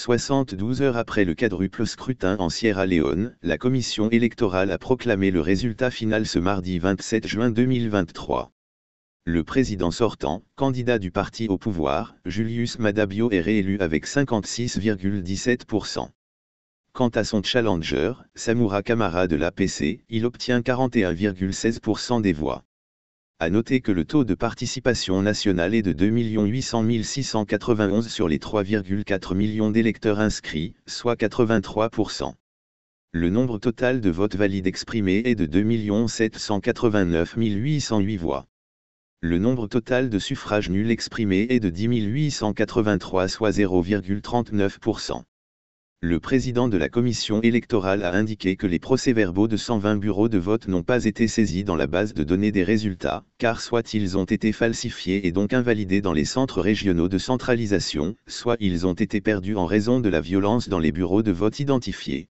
72 heures après le quadruple scrutin en Sierra Leone, la commission électorale a proclamé le résultat final ce mardi 27 juin 2023. Le président sortant, candidat du parti au pouvoir, Julius Madabio est réélu avec 56,17%. Quant à son challenger, Samura Kamara de l'APC, il obtient 41,16% des voix. À noter que le taux de participation nationale est de 2 800 691 sur les 3,4 millions d'électeurs inscrits, soit 83%. Le nombre total de votes valides exprimés est de 2 789 808 voix. Le nombre total de suffrages nuls exprimés est de 10 883 soit 0,39% le président de la commission électorale a indiqué que les procès-verbaux de 120 bureaux de vote n'ont pas été saisis dans la base de données des résultats, car soit ils ont été falsifiés et donc invalidés dans les centres régionaux de centralisation, soit ils ont été perdus en raison de la violence dans les bureaux de vote identifiés.